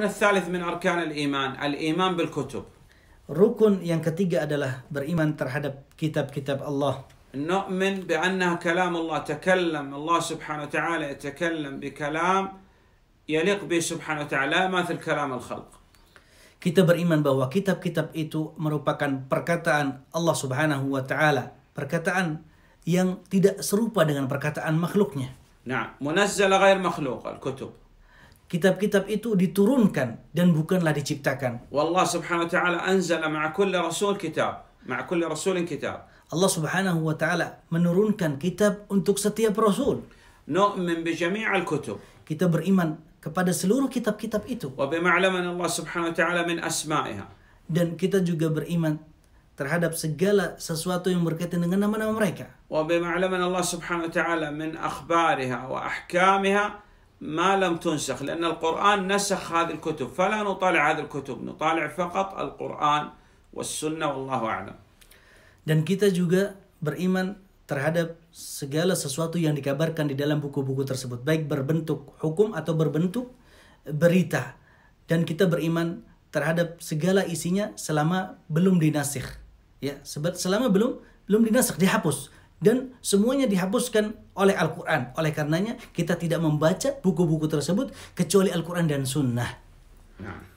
الركن الثالث من أركان الإيمان الإيمان بالكتب Rukun yang ketiga adalah beriman terhadap kitab-kitab Allah. نؤمن بأنها كلام الله تكلم الله سبحانه وتعالى يتكلم بكلام يليق به سبحانه وتعالى لا يماثل كلام الخلق. Kita beriman bahwa kitab-kitab itu merupakan perkataan Allah Subhanahu wa taala, perkataan yang tidak serupa dengan perkataan makhluknya. نعم منزل غير مخلوق الكتب kitab-kitab itu diturunkan dan bukanlah diciptakan. Wallah subhanahu wa ta'ala anzala ma'a kulli rasul kitab, ma'a kulli rasulin kitab. Allah subhanahu wa ta'ala menurunkan kitab untuk setiap rasul. Nu'min bi al kutub. Kita beriman kepada seluruh kitab-kitab itu. Wa ma'laman Allah subhanahu wa ta'ala min asma'iha. Dan kita juga beriman terhadap segala sesuatu yang berkaitan dengan nama-nama mereka. Wa ma'laman Allah subhanahu wa ta'ala min akhbariha wa ahkamiha ما لم تنسخ لأن القرآن نسخ هذه الكتب فلا نطالع هذه الكتب نطالع فقط القرآن والسنة والله أعلم dan kita juga beriman terhadap segala sesuatu yang dikabarkan di dalam buku-buku tersebut baik berbentuk hukum atau berbentuk berita dan kita beriman terhadap segala isinya selama belum dinasih ya selama belum belum dinasih dihapus dan semuanya dihapuskan oleh Al-Quran. Oleh karenanya kita tidak membaca buku-buku tersebut kecuali Al-Quran dan Sunnah. Nah.